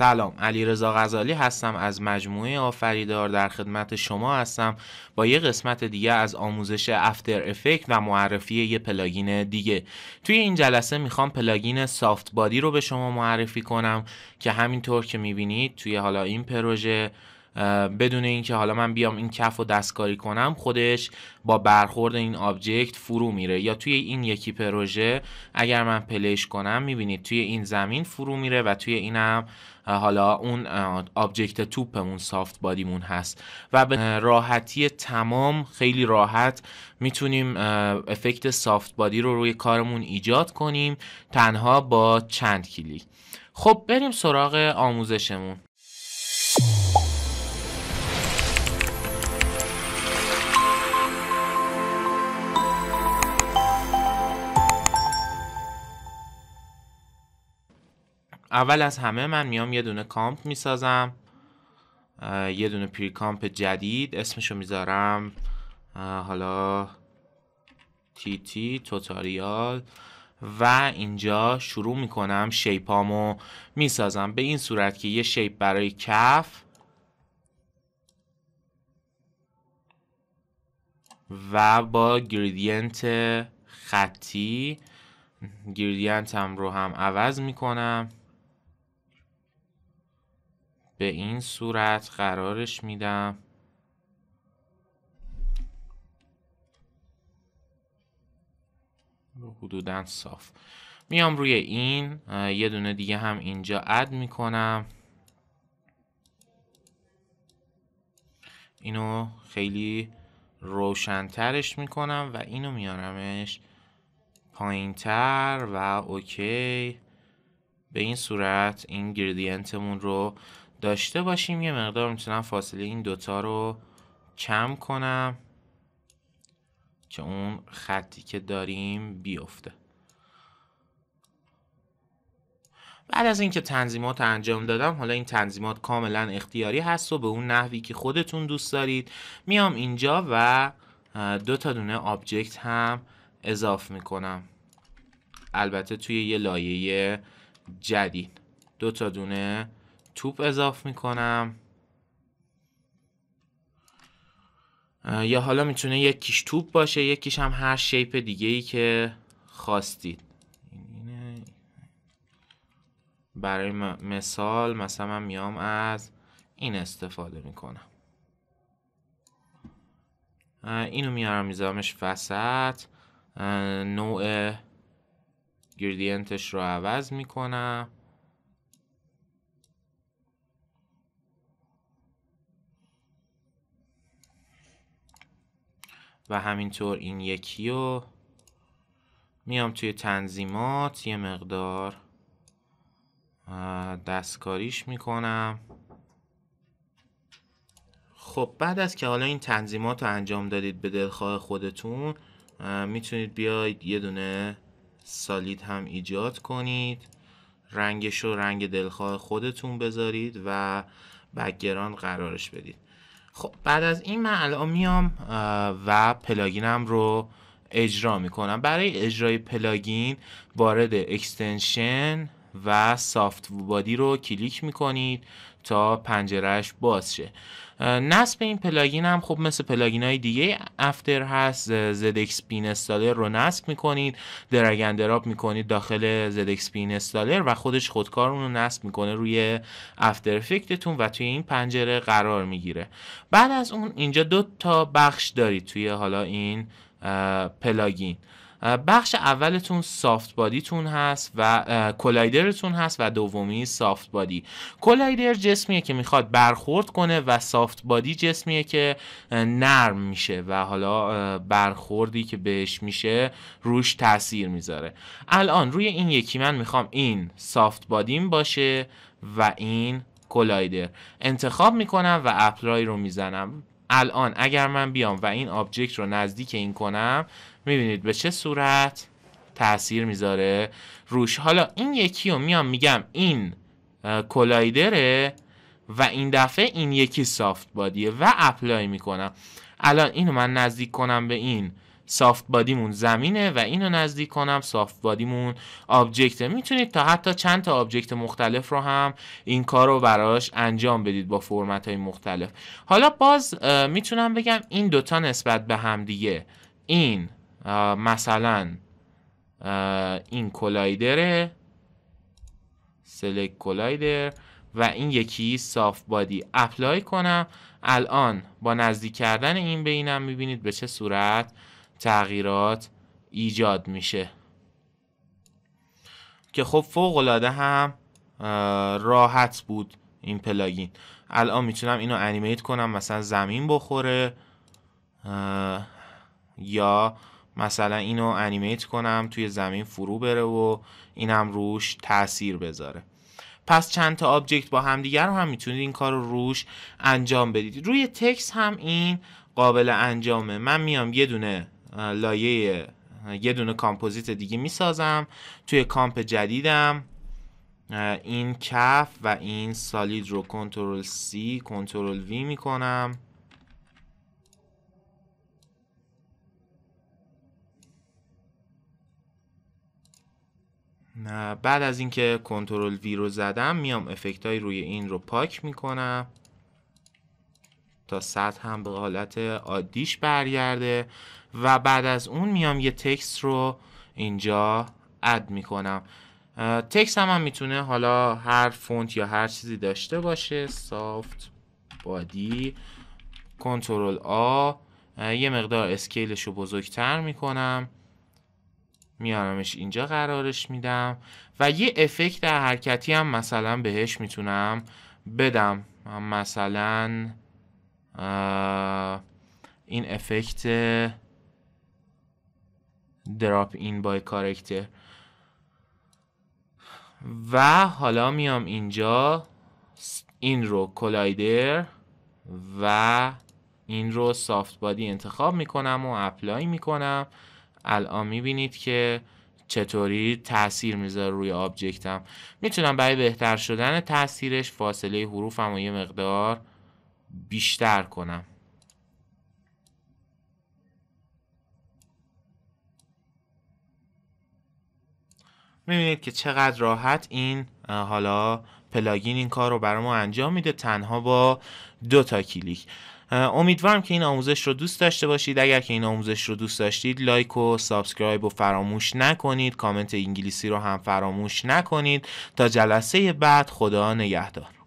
سلام علی رضا غزالی هستم از مجموعه آفریدار در خدمت شما هستم با یه قسمت دیگه از آموزش افتر افکت و معرفی یه پلاگین دیگه توی این جلسه میخوام پلاگین سافت بادی رو به شما معرفی کنم که همینطور که میبینید توی حالا این پروژه بدون اینکه حالا من بیام این کف رو دستکاری کنم خودش با برخورد این آبجکت فرو میره یا توی این یکی پروژه اگر من پلش کنم میبینید توی این زمین فرو میره و توی اینم حالا اون آبجکت توپمون سافت بادیمون هست و به راحتی تمام خیلی راحت میتونیم افکت سافت بادی رو روی کارمون ایجاد کنیم تنها با چند کلیک خب بریم سراغ آموزشمون اول از همه من میام یه دونه کامپ میسازم یه دونه پری کامپ جدید اسمشو میذارم حالا تی تی توتاریال و اینجا شروع میکنم شیپامو میسازم به این صورت که یه شیپ برای کف و با گریدینت خطی گریدینت هم رو هم عوض میکنم به این صورت قرارش میدم حدودا صاف میام روی این یه دونه دیگه هم اینجا اد میکنم اینو خیلی روشنترش میکنم و اینو میارمش پایینتر و اوکی به این صورت این گریدینتمون رو داشته باشیم یه مقدار میتونم فاصله این دوتا رو کم کنم که اون خطی که داریم بیفته بعد از اینکه تنظیمات انجام دادم حالا این تنظیمات کاملا اختیاری هست و به اون نحوی که خودتون دوست دارید میام اینجا و دو تا دونه آبجکت هم اضاف میکنم البته توی یه لایه جدید دو تا دونه توپ اضاف میکنم یا حالا میتونه یکیش توپ باشه یکیش هم هر شیپ دیگه ای که خواستید برای مثال مثلا من میام از این استفاده میکنم اینو میارم میذارمش وسط نوع گردینتش رو عوض میکنم و همینطور این یکی رو میام توی تنظیمات یه مقدار دستکاریش میکنم خب بعد از که حالا این تنظیمات رو انجام دادید به دلخواه خودتون میتونید بیاید یه دونه سالید هم ایجاد کنید رنگش رو رنگ دلخواه خودتون بذارید و بگران قرارش بدید خب بعد از این من الان میام و پلاگینم رو اجرا میکنم برای اجرای پلاگین وارد اکستنشن و سافت بادی رو کلیک میکنید تا پنجرهش باز شه نصب این پلاگین هم خب مثل پلاگین های دیگه افتر هست زد پین استالر رو نصب میکنید درگ دراب میکنید داخل زد پین استالر و خودش خودکار اون رو نصب میکنه روی افتر افکتتون و توی این پنجره قرار میگیره بعد از اون اینجا دو تا بخش دارید توی حالا این پلاگین بخش اولتون سافت بادیتون هست و کلایدرتون هست و دومی سافت بادی کلایدر جسمیه که میخواد برخورد کنه و سافت بادی جسمیه که نرم میشه و حالا برخوردی که بهش میشه روش تاثیر میذاره الان روی این یکی من میخوام این سافت بادیم باشه و این کلایدر انتخاب میکنم و اپلای رو میزنم الان اگر من بیام و این آبجکت رو نزدیک این کنم میبینید به چه صورت تاثیر میذاره روش حالا این یکی رو میام میگم این کلایدره و این دفعه این یکی سافت بادیه و اپلای میکنم الان اینو من نزدیک کنم به این سافت بادیمون زمینه و اینو نزدیک کنم سافت بادیمون آبجکته میتونید تا حتی چند تا آبجکت مختلف رو هم این کار رو براش انجام بدید با فرمت های مختلف حالا باز میتونم بگم این دوتا نسبت به هم دیگه این مثلا این کلایدره سلک کلایدر و این یکی صاف بادی اپلای کنم الان با نزدیک کردن این به اینم میبینید به چه صورت تغییرات ایجاد میشه که خب فوق العاده هم راحت بود این پلاگین الان میتونم اینو انیمیت کنم مثلا زمین بخوره یا مثلا اینو انیمیت کنم توی زمین فرو بره و اینم روش تاثیر بذاره پس چند تا آبجکت با همدیگر رو هم میتونید این کار رو روش انجام بدید روی تکس هم این قابل انجامه من میام یه دونه لایه یه دونه کامپوزیت دیگه میسازم توی کامپ جدیدم این کف و این سالید رو کنترل سی کنترل وی میکنم بعد از اینکه کنترل وی رو زدم میام افکت های روی این رو پاک میکنم تا سطح هم به حالت عادیش برگرده و بعد از اون میام یه تکست رو اینجا اد میکنم تکست هم, هم میتونه حالا هر فونت یا هر چیزی داشته باشه سافت بادی کنترل آ یه مقدار اسکیلش رو بزرگتر میکنم میارمش اینجا قرارش میدم و یه افکت حرکتی هم مثلا بهش میتونم بدم مثلا این افکت دراپ این بای کارکتر و حالا میام اینجا این رو کلایدر و این رو سافت بادی انتخاب میکنم و اپلای میکنم الان میبینید که چطوری تاثیر میذاره روی آبجکتم میتونم برای بهتر شدن تاثیرش فاصله حروفم و یه مقدار بیشتر کنم میبینید که چقدر راحت این حالا پلاگین این کار رو برای ما انجام میده تنها با دو تا کلیک امیدوارم که این آموزش رو دوست داشته باشید اگر که این آموزش رو دوست داشتید لایک و سابسکرایب و فراموش نکنید کامنت انگلیسی رو هم فراموش نکنید تا جلسه بعد خدا نگهدار